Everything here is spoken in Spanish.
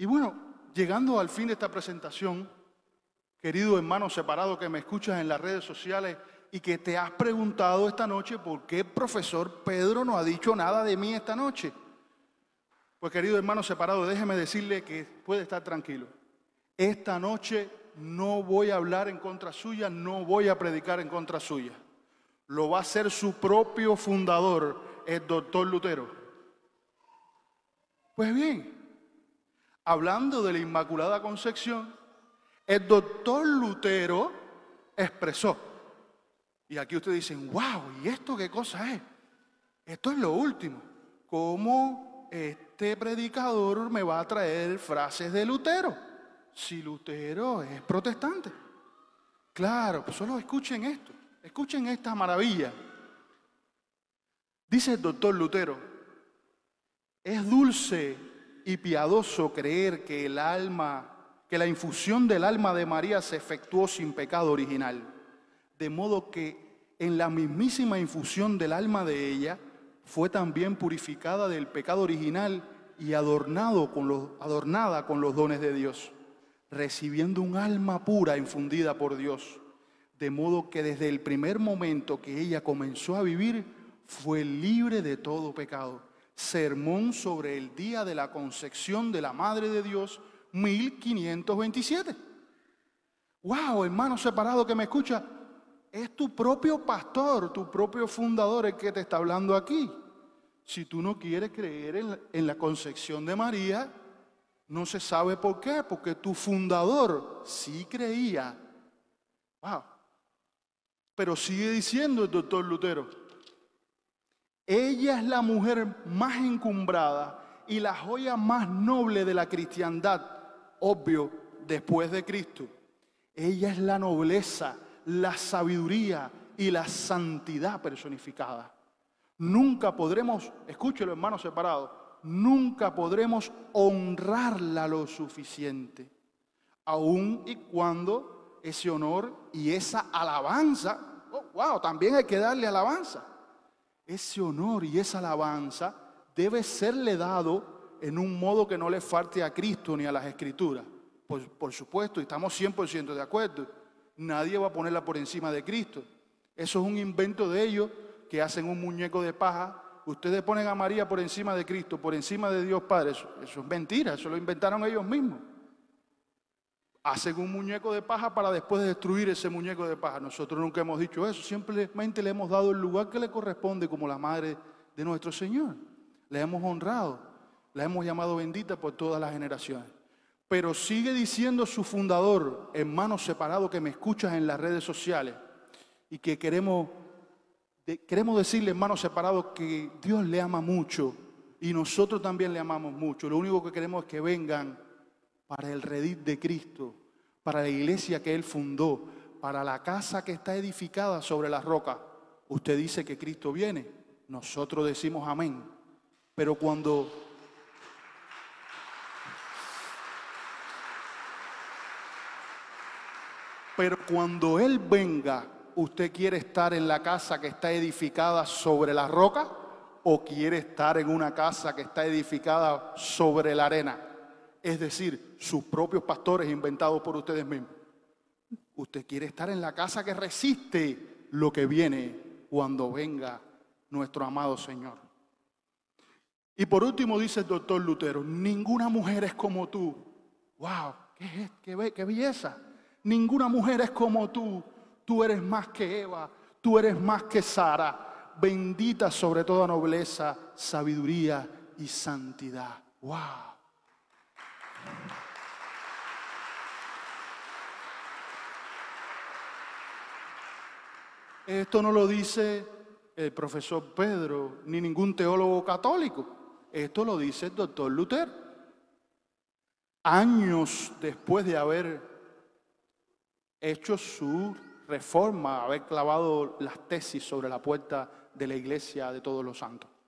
Y bueno, llegando al fin de esta presentación, querido hermano separado que me escuchas en las redes sociales y que te has preguntado esta noche por qué el profesor Pedro no ha dicho nada de mí esta noche. Pues querido hermano separado, déjeme decirle que puede estar tranquilo. Esta noche no voy a hablar en contra suya, no voy a predicar en contra suya. Lo va a hacer su propio fundador, el doctor Lutero. Pues bien, hablando de la Inmaculada Concepción, el doctor Lutero expresó. Y aquí ustedes dicen, wow, ¿y esto qué cosa es? Esto es lo último. ¿Cómo este predicador me va a traer frases de Lutero? Si Lutero es protestante. Claro, pues solo escuchen esto, escuchen esta maravilla. Dice el doctor Lutero, es dulce y piadoso creer que el alma, que la infusión del alma de María se efectuó sin pecado original. De modo que en la mismísima infusión del alma de ella fue también purificada del pecado original y adornado con los, adornada con los dones de Dios, recibiendo un alma pura infundida por Dios. De modo que desde el primer momento que ella comenzó a vivir, fue libre de todo pecado Sermón sobre el día de la concepción de la Madre de Dios, 1527. ¡Wow, hermano separado que me escucha! Es tu propio pastor, tu propio fundador el que te está hablando aquí. Si tú no quieres creer en la, concepción de María, no se sabe por qué, porque tu fundador sí creía. ¡Wow! Pero sigue diciendo el doctor Lutero, ella es la mujer más encumbrada y la joya más noble de la cristiandad, obvio, después de Cristo. Ella es la nobleza, la sabiduría y la santidad personificada. Nunca podremos, escúchelo hermanos separados, nunca podremos honrarla lo suficiente, aun y cuando ese honor y esa alabanza, oh, wow, también hay que darle alabanza, ese honor y esa alabanza debe serle dado en un modo que no le falte a Cristo ni a las Escrituras. Por, supuesto, estamos 100% de acuerdo. Nadie va a ponerla por encima de Cristo. Eso es un invento de ellos que hacen un muñeco de paja. Ustedes ponen a María por encima de Cristo, por encima de Dios Padre. eso es mentira, eso lo inventaron ellos mismos hacen un muñeco de paja para después destruir ese muñeco de paja. Nosotros nunca hemos dicho eso, simplemente le hemos dado el lugar que le corresponde como la madre de nuestro Señor. Le hemos honrado, la hemos llamado bendita por todas las generaciones. Pero sigue diciendo su fundador, hermano separado que me escuchas en las redes sociales y que queremos, queremos decirle, hermano separado, que Dios le ama mucho y nosotros también le amamos mucho. Lo único que queremos es que vengan para el redit de Cristo, para la iglesia que Él fundó, para la casa que está edificada sobre la roca. Usted dice que Cristo viene, nosotros decimos amén. Pero cuando Pero cuando Él venga, ¿usted quiere estar en la casa que está edificada sobre la roca o quiere estar en una casa que está edificada sobre la arena? es decir, sus propios pastores inventados por ustedes mismos. Usted quiere estar en la casa que resiste lo que viene cuando venga nuestro amado Señor. Y por último dice el doctor Lutero, ninguna mujer es como tú. ¡Wow! ¿Qué, belleza! Ninguna mujer es como tú. Tú eres más que Eva, tú eres más que Sara, bendita sobre toda nobleza, sabiduría y santidad. ¡Wow! Esto no lo dice el profesor Pedro ni ningún teólogo católico. Esto lo dice el doctor Lutero. Años después de haber hecho su reforma, haber clavado las tesis sobre la puerta de la iglesia de todos los santos.